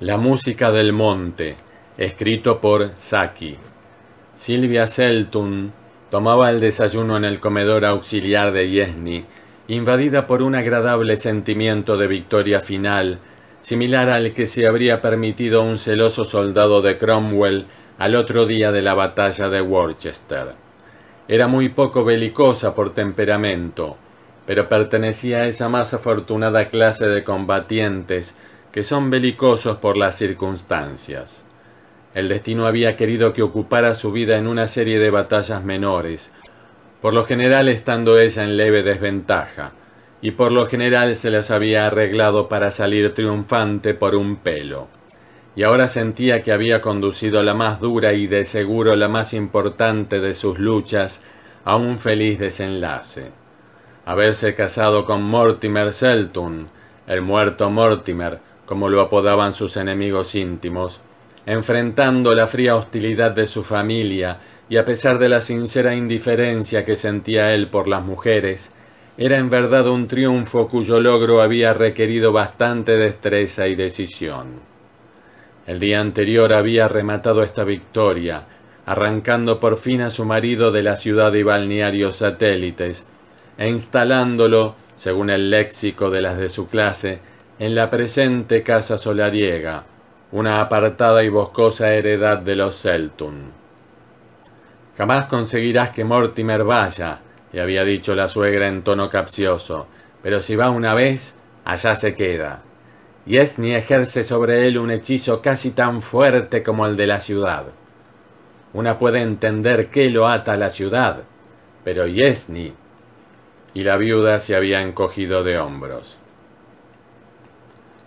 La música del monte, escrito por Saki. Silvia Seltun tomaba el desayuno en el comedor auxiliar de Yesni, invadida por un agradable sentimiento de victoria final, similar al que se habría permitido un celoso soldado de Cromwell al otro día de la batalla de Worcester. Era muy poco belicosa por temperamento, pero pertenecía a esa más afortunada clase de combatientes que son belicosos por las circunstancias. El destino había querido que ocupara su vida en una serie de batallas menores, por lo general estando ella en leve desventaja, y por lo general se las había arreglado para salir triunfante por un pelo. Y ahora sentía que había conducido la más dura y de seguro la más importante de sus luchas a un feliz desenlace. Haberse casado con Mortimer Selton, el muerto Mortimer, como lo apodaban sus enemigos íntimos, enfrentando la fría hostilidad de su familia y a pesar de la sincera indiferencia que sentía él por las mujeres, era en verdad un triunfo cuyo logro había requerido bastante destreza y decisión. El día anterior había rematado esta victoria, arrancando por fin a su marido de la ciudad y balnearios satélites, e instalándolo, según el léxico de las de su clase, en la presente casa solariega, una apartada y boscosa heredad de los Celtum. Jamás conseguirás que Mortimer vaya, le había dicho la suegra en tono capcioso, pero si va una vez, allá se queda. Y Esni ejerce sobre él un hechizo casi tan fuerte como el de la ciudad. Una puede entender qué lo ata a la ciudad, pero Yesni. Y la viuda se había encogido de hombros.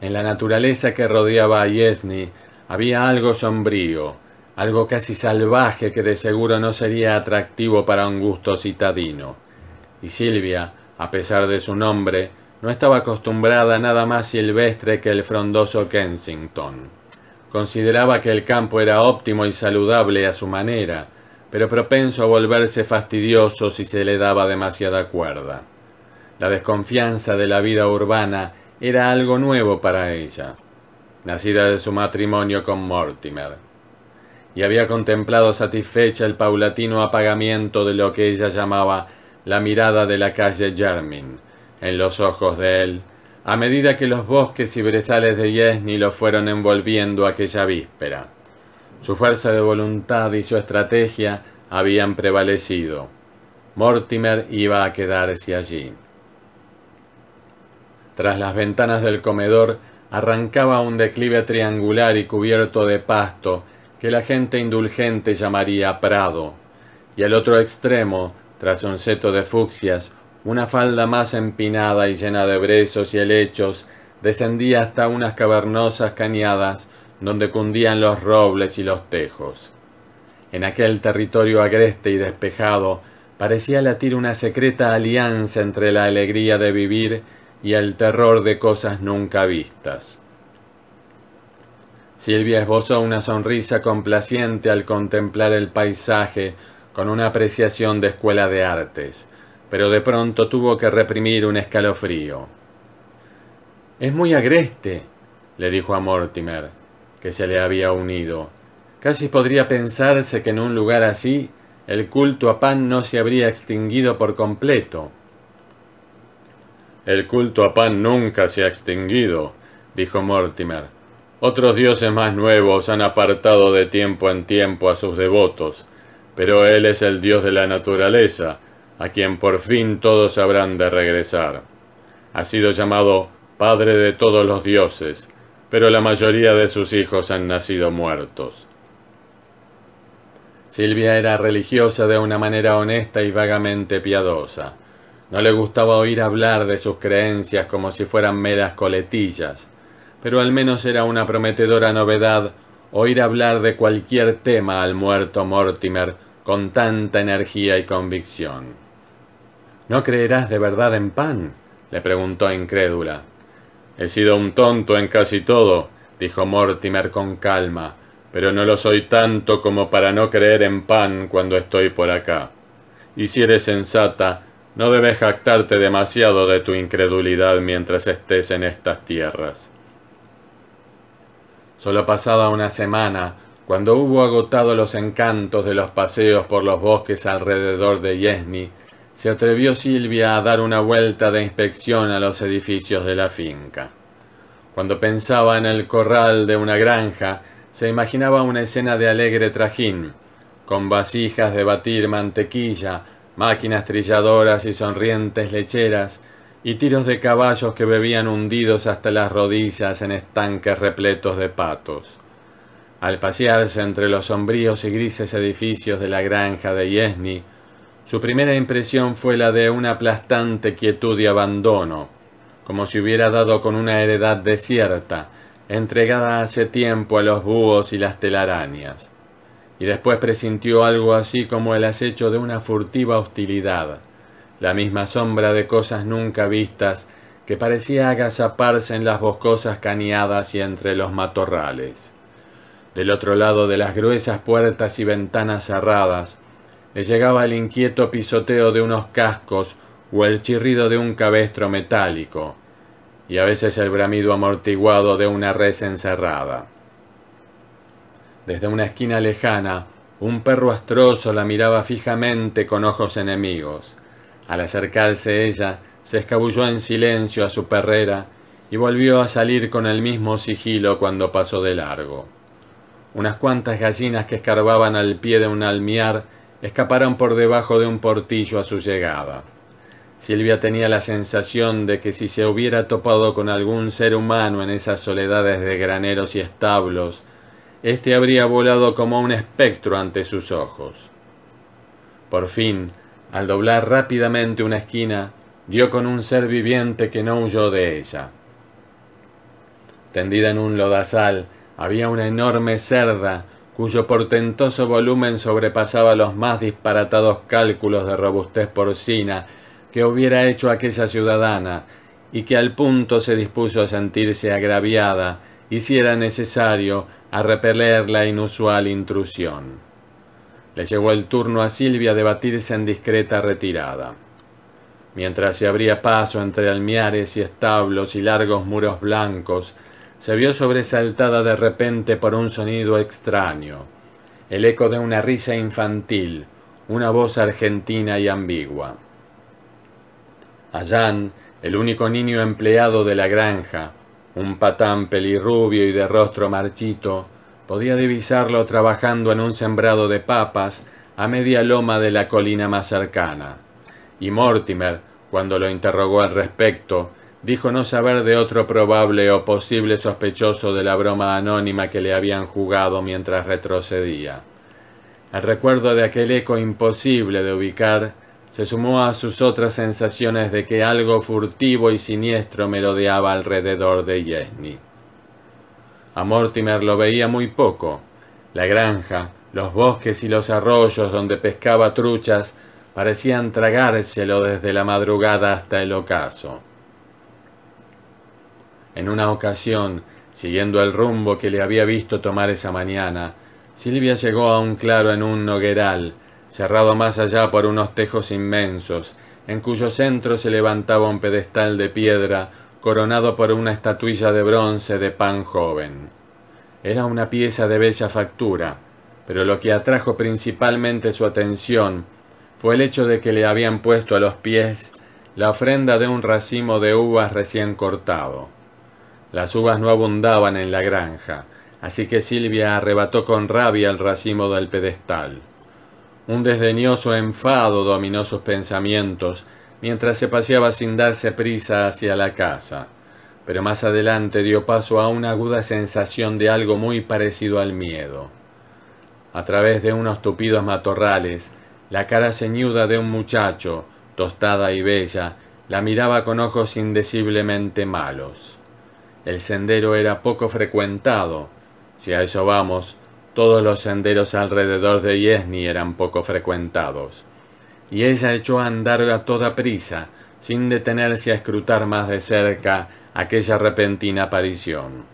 En la naturaleza que rodeaba a Yesni había algo sombrío, algo casi salvaje que de seguro no sería atractivo para un gusto citadino. Y Silvia, a pesar de su nombre, no estaba acostumbrada a nada más silvestre que el frondoso Kensington. Consideraba que el campo era óptimo y saludable a su manera, pero propenso a volverse fastidioso si se le daba demasiada cuerda. La desconfianza de la vida urbana era algo nuevo para ella, nacida de su matrimonio con Mortimer, y había contemplado satisfecha el paulatino apagamiento de lo que ella llamaba la mirada de la calle Germin en los ojos de él, a medida que los bosques y brezales de Yesni lo fueron envolviendo aquella víspera. Su fuerza de voluntad y su estrategia habían prevalecido. Mortimer iba a quedarse allí. Tras las ventanas del comedor arrancaba un declive triangular y cubierto de pasto que la gente indulgente llamaría prado, y al otro extremo, tras un seto de fucsias, una falda más empinada y llena de brezos y helechos descendía hasta unas cavernosas cañadas donde cundían los robles y los tejos. En aquel territorio agreste y despejado parecía latir una secreta alianza entre la alegría de vivir y el terror de cosas nunca vistas. Silvia esbozó una sonrisa complaciente al contemplar el paisaje con una apreciación de escuela de artes, pero de pronto tuvo que reprimir un escalofrío. Es muy agreste, le dijo a Mortimer, que se le había unido. Casi podría pensarse que en un lugar así el culto a Pan no se habría extinguido por completo. El culto a Pan nunca se ha extinguido, dijo Mortimer. Otros dioses más nuevos han apartado de tiempo en tiempo a sus devotos, pero él es el dios de la naturaleza, a quien por fin todos habrán de regresar. Ha sido llamado Padre de todos los dioses, pero la mayoría de sus hijos han nacido muertos. Silvia era religiosa de una manera honesta y vagamente piadosa. No le gustaba oír hablar de sus creencias como si fueran meras coletillas, pero al menos era una prometedora novedad oír hablar de cualquier tema al muerto Mortimer con tanta energía y convicción. ¿No creerás de verdad en pan? le preguntó incrédula. He sido un tonto en casi todo, dijo Mortimer con calma, pero no lo soy tanto como para no creer en pan cuando estoy por acá. Y si eres sensata, no debes jactarte demasiado de tu incredulidad mientras estés en estas tierras. Solo pasada una semana, cuando hubo agotado los encantos de los paseos por los bosques alrededor de Yesni, se atrevió Silvia a dar una vuelta de inspección a los edificios de la finca. Cuando pensaba en el corral de una granja, se imaginaba una escena de alegre trajín, con vasijas de batir mantequilla, máquinas trilladoras y sonrientes lecheras, y tiros de caballos que bebían hundidos hasta las rodillas en estanques repletos de patos. Al pasearse entre los sombríos y grises edificios de la granja de Yesni, su primera impresión fue la de una aplastante quietud y abandono, como si hubiera dado con una heredad desierta, entregada hace tiempo a los búhos y las telarañas y después presintió algo así como el acecho de una furtiva hostilidad, la misma sombra de cosas nunca vistas que parecía agazaparse en las boscosas caneadas y entre los matorrales. Del otro lado de las gruesas puertas y ventanas cerradas, le llegaba el inquieto pisoteo de unos cascos o el chirrido de un cabestro metálico, y a veces el bramido amortiguado de una res encerrada. Desde una esquina lejana, un perro astroso la miraba fijamente con ojos enemigos. Al acercarse ella, se escabulló en silencio a su perrera y volvió a salir con el mismo sigilo cuando pasó de largo. Unas cuantas gallinas que escarbaban al pie de un almiar escaparon por debajo de un portillo a su llegada. Silvia tenía la sensación de que si se hubiera topado con algún ser humano en esas soledades de graneros y establos, este habría volado como un espectro ante sus ojos. Por fin, al doblar rápidamente una esquina, dio con un ser viviente que no huyó de ella. Tendida en un lodazal, había una enorme cerda cuyo portentoso volumen sobrepasaba los más disparatados cálculos de robustez porcina que hubiera hecho aquella ciudadana, y que al punto se dispuso a sentirse agraviada, y si era necesario, a repeler la inusual intrusión. Le llegó el turno a Silvia de batirse en discreta retirada. Mientras se abría paso entre almiares y establos y largos muros blancos, se vio sobresaltada de repente por un sonido extraño, el eco de una risa infantil, una voz argentina y ambigua. Allán, el único niño empleado de la granja, un patán pelirrubio y de rostro marchito, podía divisarlo trabajando en un sembrado de papas a media loma de la colina más cercana. Y Mortimer, cuando lo interrogó al respecto, dijo no saber de otro probable o posible sospechoso de la broma anónima que le habían jugado mientras retrocedía. El recuerdo de aquel eco imposible de ubicar se sumó a sus otras sensaciones de que algo furtivo y siniestro merodeaba alrededor de Yesni. A Mortimer lo veía muy poco. La granja, los bosques y los arroyos donde pescaba truchas parecían tragárselo desde la madrugada hasta el ocaso. En una ocasión, siguiendo el rumbo que le había visto tomar esa mañana, Silvia llegó a un claro en un nogueral, cerrado más allá por unos tejos inmensos, en cuyo centro se levantaba un pedestal de piedra coronado por una estatuilla de bronce de pan joven. Era una pieza de bella factura, pero lo que atrajo principalmente su atención fue el hecho de que le habían puesto a los pies la ofrenda de un racimo de uvas recién cortado. Las uvas no abundaban en la granja, así que Silvia arrebató con rabia el racimo del pedestal. Un desdeñoso enfado dominó sus pensamientos mientras se paseaba sin darse prisa hacia la casa, pero más adelante dio paso a una aguda sensación de algo muy parecido al miedo. A través de unos tupidos matorrales, la cara ceñuda de un muchacho, tostada y bella, la miraba con ojos indeciblemente malos. El sendero era poco frecuentado. Si a eso vamos, todos los senderos alrededor de Yesni eran poco frecuentados, y ella echó a andar a toda prisa, sin detenerse a escrutar más de cerca aquella repentina aparición.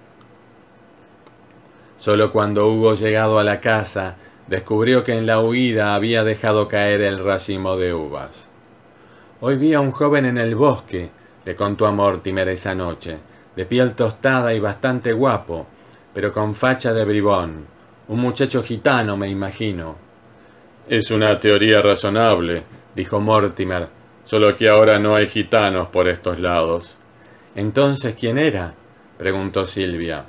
Solo cuando hubo llegado a la casa, descubrió que en la huida había dejado caer el racimo de uvas. Hoy vi a un joven en el bosque, le contó a Mortimer esa noche, de piel tostada y bastante guapo, pero con facha de bribón. Un muchacho gitano, me imagino. Es una teoría razonable, dijo Mortimer, solo que ahora no hay gitanos por estos lados. Entonces, ¿quién era? preguntó Silvia.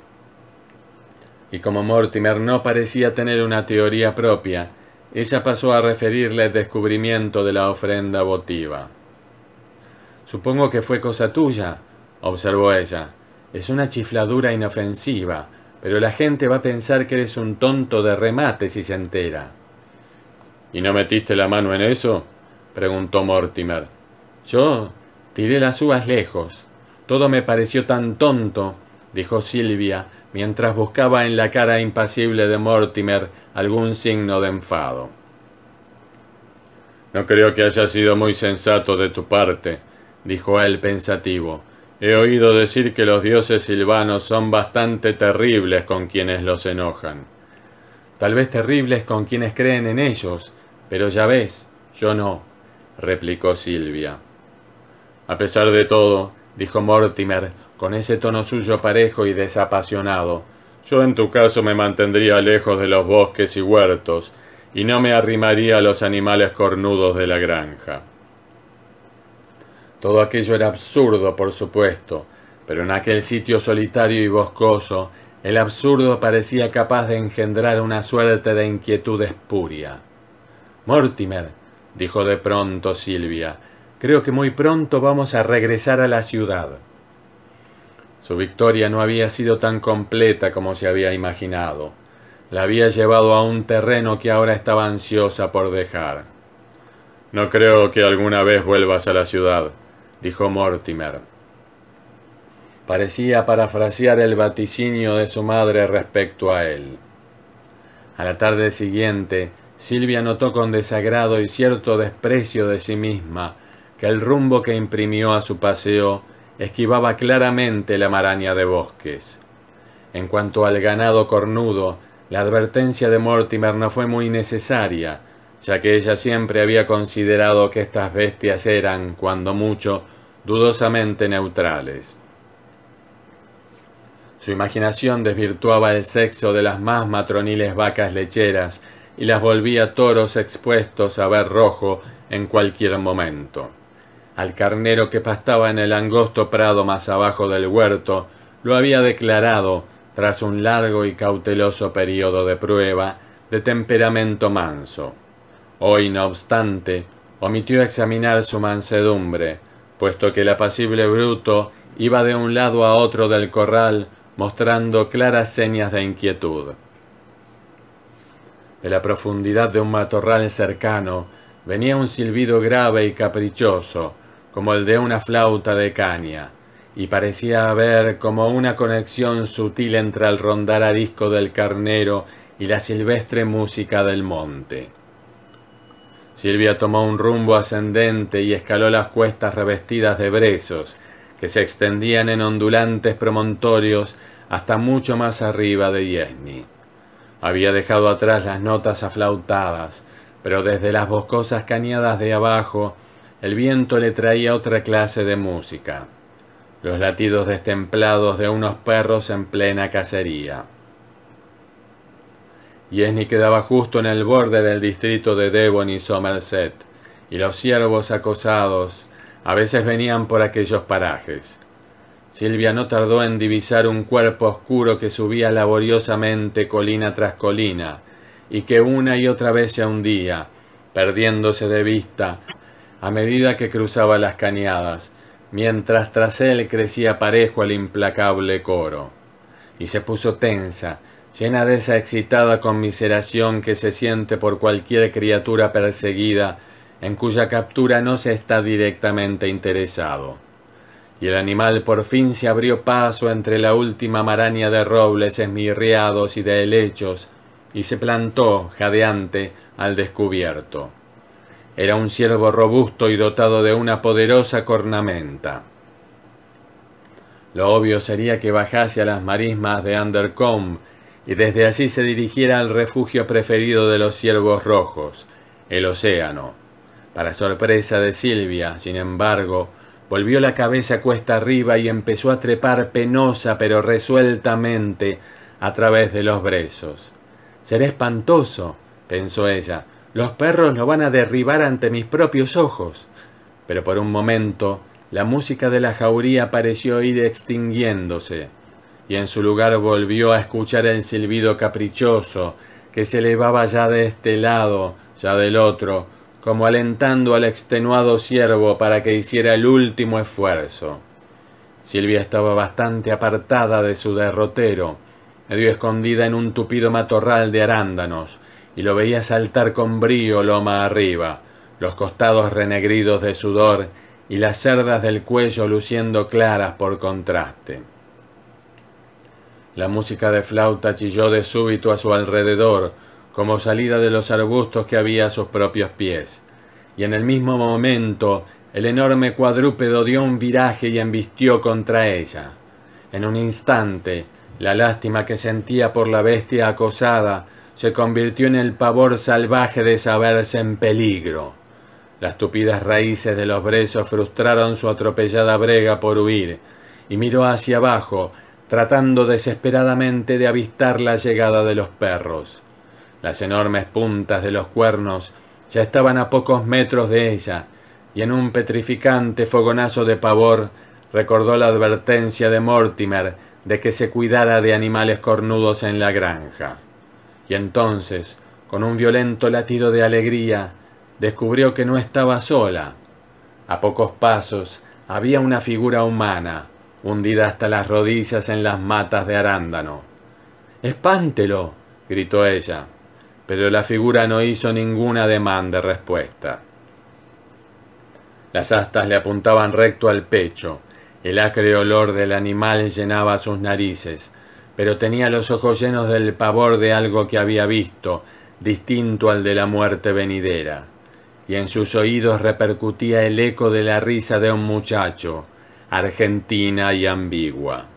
Y como Mortimer no parecía tener una teoría propia, ella pasó a referirle el descubrimiento de la ofrenda votiva. Supongo que fue cosa tuya, observó ella. Es una chifladura inofensiva, pero la gente va a pensar que eres un tonto de remate si se entera. ¿Y no metiste la mano en eso? preguntó Mortimer. Yo tiré las uvas lejos. Todo me pareció tan tonto, dijo Silvia, mientras buscaba en la cara impasible de Mortimer algún signo de enfado. No creo que haya sido muy sensato de tu parte, dijo él pensativo. He oído decir que los dioses silvanos son bastante terribles con quienes los enojan. Tal vez terribles con quienes creen en ellos, pero ya ves, yo no, replicó Silvia. A pesar de todo, dijo Mortimer, con ese tono suyo parejo y desapasionado, yo en tu caso me mantendría lejos de los bosques y huertos, y no me arrimaría a los animales cornudos de la granja. Todo aquello era absurdo, por supuesto, pero en aquel sitio solitario y boscoso, el absurdo parecía capaz de engendrar una suerte de inquietud espuria. Mortimer, dijo de pronto Silvia, creo que muy pronto vamos a regresar a la ciudad. Su victoria no había sido tan completa como se había imaginado. La había llevado a un terreno que ahora estaba ansiosa por dejar. No creo que alguna vez vuelvas a la ciudad, dijo Mortimer. Parecía parafrasear el vaticinio de su madre respecto a él. A la tarde siguiente, Silvia notó con desagrado y cierto desprecio de sí misma que el rumbo que imprimió a su paseo esquivaba claramente la maraña de bosques. En cuanto al ganado cornudo, la advertencia de Mortimer no fue muy necesaria, ya que ella siempre había considerado que estas bestias eran, cuando mucho, dudosamente neutrales. Su imaginación desvirtuaba el sexo de las más matroniles vacas lecheras y las volvía toros expuestos a ver rojo en cualquier momento. Al carnero que pastaba en el angosto prado más abajo del huerto, lo había declarado, tras un largo y cauteloso periodo de prueba, de temperamento manso Hoy, no obstante, omitió examinar su mansedumbre, puesto que el apacible bruto iba de un lado a otro del corral, mostrando claras señas de inquietud. De la profundidad de un matorral cercano venía un silbido grave y caprichoso, como el de una flauta de caña, y parecía haber como una conexión sutil entre el rondar arisco del carnero y la silvestre música del monte. Silvia tomó un rumbo ascendente y escaló las cuestas revestidas de brezos, que se extendían en ondulantes promontorios hasta mucho más arriba de Yesni. Había dejado atrás las notas aflautadas, pero desde las boscosas cañadas de abajo el viento le traía otra clase de música, los latidos destemplados de unos perros en plena cacería. Yesni quedaba justo en el borde del distrito de Devon y Somerset, y los siervos acosados a veces venían por aquellos parajes. Silvia no tardó en divisar un cuerpo oscuro que subía laboriosamente colina tras colina, y que una y otra vez se hundía, perdiéndose de vista, a medida que cruzaba las cañadas, mientras tras él crecía parejo el implacable coro. Y se puso tensa, llena de esa excitada conmiseración que se siente por cualquier criatura perseguida en cuya captura no se está directamente interesado. Y el animal por fin se abrió paso entre la última maraña de robles esmirriados y de helechos, y se plantó, jadeante, al descubierto. Era un ciervo robusto y dotado de una poderosa cornamenta. Lo obvio sería que bajase a las marismas de Undercombe y desde allí se dirigiera al refugio preferido de los ciervos rojos, el océano. Para sorpresa de Silvia, sin embargo, volvió la cabeza cuesta arriba y empezó a trepar penosa pero resueltamente a través de los brezos. Será espantoso, pensó ella, los perros lo van a derribar ante mis propios ojos. Pero por un momento la música de la jauría pareció ir extinguiéndose y en su lugar volvió a escuchar el silbido caprichoso que se elevaba ya de este lado, ya del otro, como alentando al extenuado siervo para que hiciera el último esfuerzo. Silvia estaba bastante apartada de su derrotero, medio escondida en un tupido matorral de arándanos, y lo veía saltar con brío loma arriba, los costados renegridos de sudor y las cerdas del cuello luciendo claras por contraste. La música de flauta chilló de súbito a su alrededor, como salida de los arbustos que había a sus propios pies. Y en el mismo momento, el enorme cuadrúpedo dio un viraje y embistió contra ella. En un instante, la lástima que sentía por la bestia acosada se convirtió en el pavor salvaje de saberse en peligro. Las tupidas raíces de los brezos frustraron su atropellada brega por huir, y miró hacia abajo, tratando desesperadamente de avistar la llegada de los perros. Las enormes puntas de los cuernos ya estaban a pocos metros de ella, y en un petrificante fogonazo de pavor recordó la advertencia de Mortimer de que se cuidara de animales cornudos en la granja. Y entonces, con un violento latido de alegría, descubrió que no estaba sola. A pocos pasos había una figura humana, hundida hasta las rodillas en las matas de arándano. ¡Espántelo! gritó ella, pero la figura no hizo ninguna demanda de respuesta. Las astas le apuntaban recto al pecho, el acre olor del animal llenaba sus narices, pero tenía los ojos llenos del pavor de algo que había visto, distinto al de la muerte venidera, y en sus oídos repercutía el eco de la risa de un muchacho, argentina y ambigua.